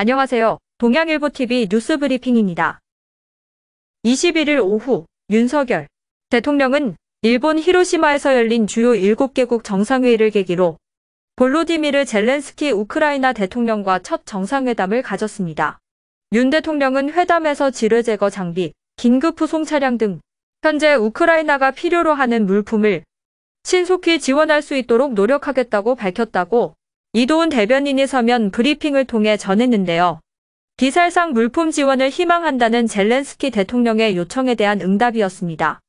안녕하세요. 동양일보TV 뉴스브리핑입니다. 21일 오후 윤석열 대통령은 일본 히로시마에서 열린 주요 7개국 정상회의를 계기로 볼로디미르 젤렌스키 우크라이나 대통령과 첫 정상회담을 가졌습니다. 윤 대통령은 회담에서 지뢰 제거 장비, 긴급 후송 차량 등 현재 우크라이나가 필요로 하는 물품을 신속히 지원할 수 있도록 노력하겠다고 밝혔다고 이도훈 대변인이 서면 브리핑을 통해 전했는데요. 비살상 물품 지원을 희망한다는 젤렌스키 대통령의 요청에 대한 응답이었습니다.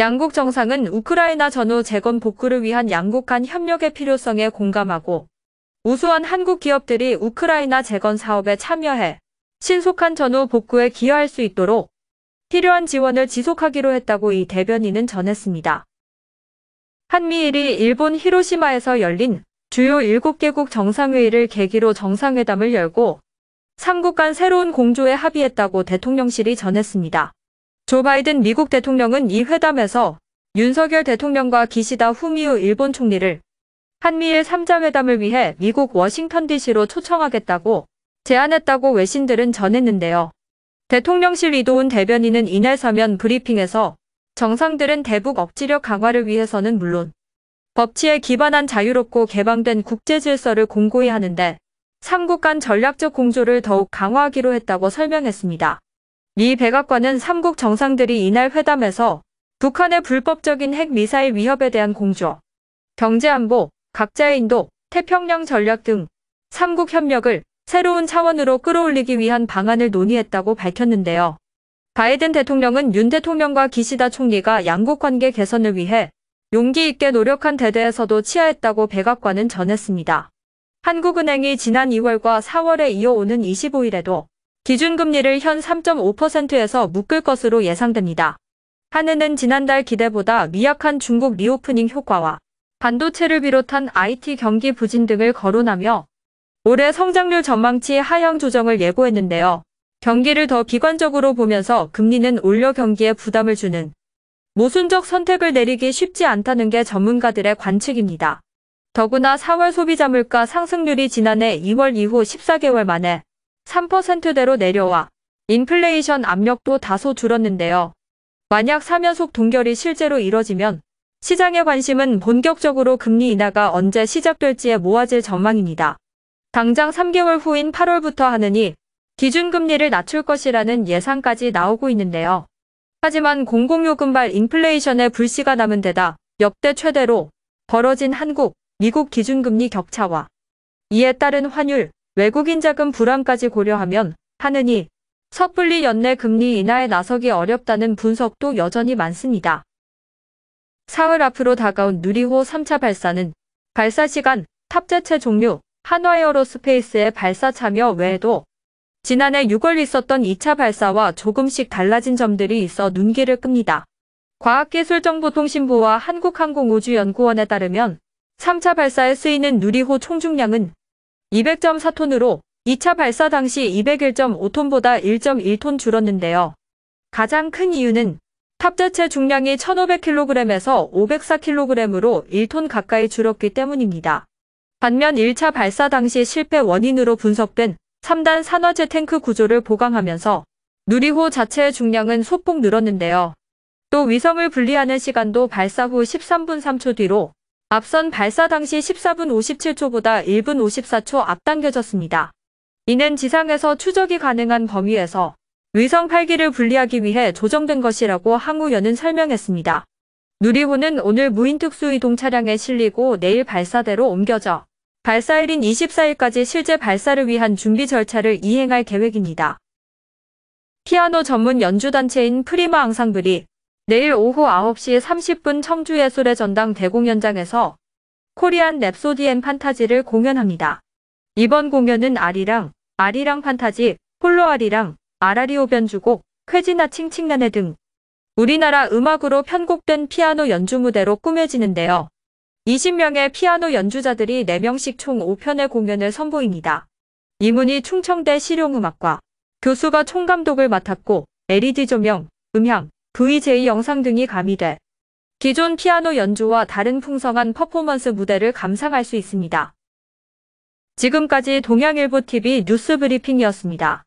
양국 정상은 우크라이나 전후 재건 복구를 위한 양국 간 협력의 필요성에 공감하고 우수한 한국 기업들이 우크라이나 재건 사업에 참여해 신속한 전후 복구에 기여할 수 있도록 필요한 지원을 지속하기로 했다고 이 대변인은 전했습니다. 한미일이 일본 히로시마에서 열린 주요 7개국 정상회의를 계기로 정상회담을 열고 3국 간 새로운 공조에 합의했다고 대통령실이 전했습니다. 조 바이든 미국 대통령은 이 회담에서 윤석열 대통령과 기시다 후미오 일본 총리를 한미일 3자 회담을 위해 미국 워싱턴 DC로 초청하겠다고 제안했다고 외신들은 전했는데요. 대통령실 이도훈 대변인은 이날 서면 브리핑에서 정상들은 대북 억지력 강화를 위해서는 물론 법치에 기반한 자유롭고 개방된 국제 질서를 공고히 하는데 삼국 간 전략적 공조를 더욱 강화하기로 했다고 설명했습니다. 미 백악관은 삼국 정상들이 이날 회담에서 북한의 불법적인 핵미사일 위협에 대한 공조, 경제안보, 각자의 인도, 태평양 전략 등 삼국 협력을 새로운 차원으로 끌어올리기 위한 방안을 논의했다고 밝혔는데요. 바이든 대통령은 윤 대통령과 기시다 총리가 양국 관계 개선을 위해 용기 있게 노력한 대대에서도 치하했다고 백악관은 전했습니다. 한국은행이 지난 2월과 4월에 이어 오는 25일에도 기준금리를 현 3.5%에서 묶을 것으로 예상됩니다. 한은은 지난달 기대보다 미약한 중국 리오프닝 효과와 반도체를 비롯한 IT 경기 부진 등을 거론하며 올해 성장률 전망치 하향 조정을 예고했는데요. 경기를 더 비관적으로 보면서 금리는 올려 경기에 부담을 주는 모순적 선택을 내리기 쉽지 않다는 게 전문가들의 관측입니다. 더구나 4월 소비자 물가 상승률이 지난해 2월 이후 14개월 만에 3%대로 내려와 인플레이션 압력도 다소 줄었는데요. 만약 3연속 동결이 실제로 이뤄지면 시장의 관심은 본격적으로 금리 인하가 언제 시작될지에 모아질 전망입니다. 당장 3개월 후인 8월부터 하느니 기준금리를 낮출 것이라는 예상까지 나오고 있는데요. 하지만 공공요금발 인플레이션의 불씨가 남은 데다 역대 최대로 벌어진 한국, 미국 기준금리 격차와 이에 따른 환율, 외국인 자금 불안까지 고려하면 하느니 섣불리 연내 금리 인하에 나서기 어렵다는 분석도 여전히 많습니다. 사흘 앞으로 다가온 누리호 3차 발사는 발사 시간, 탑재체 종류, 한화에어로스페이스의 발사 참여 외에도 지난해 6월 있었던 2차 발사와 조금씩 달라진 점들이 있어 눈길을 끕니다. 과학기술정보통신부와 한국항공우주연구원에 따르면 3차 발사에 쓰이는 누리호 총중량은 200.4톤으로 2차 발사 당시 201.5톤보다 1.1톤 줄었는데요. 가장 큰 이유는 탑재체 중량이 1500kg에서 504kg으로 1톤 가까이 줄었기 때문입니다. 반면 1차 발사 당시 실패 원인으로 분석된 3단 산화제 탱크 구조를 보강하면서 누리호 자체의 중량은 소폭 늘었는데요. 또 위성을 분리하는 시간도 발사 후 13분 3초 뒤로 앞선 발사 당시 14분 57초보다 1분 54초 앞당겨졌습니다. 이는 지상에서 추적이 가능한 범위에서 위성 8기를 분리하기 위해 조정된 것이라고 항우연은 설명했습니다. 누리호는 오늘 무인특수이동 차량에 실리고 내일 발사대로 옮겨져 발사일인 24일까지 실제 발사를 위한 준비 절차를 이행할 계획입니다. 피아노 전문 연주단체인 프리마 앙상블이 내일 오후 9시 30분 청주 예술의 전당 대공연장에서 코리안 랩소디 앤 판타지를 공연합니다. 이번 공연은 아리랑, 아리랑 판타지, 폴로 아리랑, 아라리오 변주곡, 쾌지나 칭칭나네 등 우리나라 음악으로 편곡된 피아노 연주 무대로 꾸며지는데요. 20명의 피아노 연주자들이 4명씩 총 5편의 공연을 선보입니다. 이문희 충청대 실용음악과 교수가 총감독을 맡았고 LED 조명, 음향, VJ 영상 등이 가미돼 기존 피아노 연주와 다른 풍성한 퍼포먼스 무대를 감상할 수 있습니다. 지금까지 동양일보TV 뉴스 브리핑이었습니다.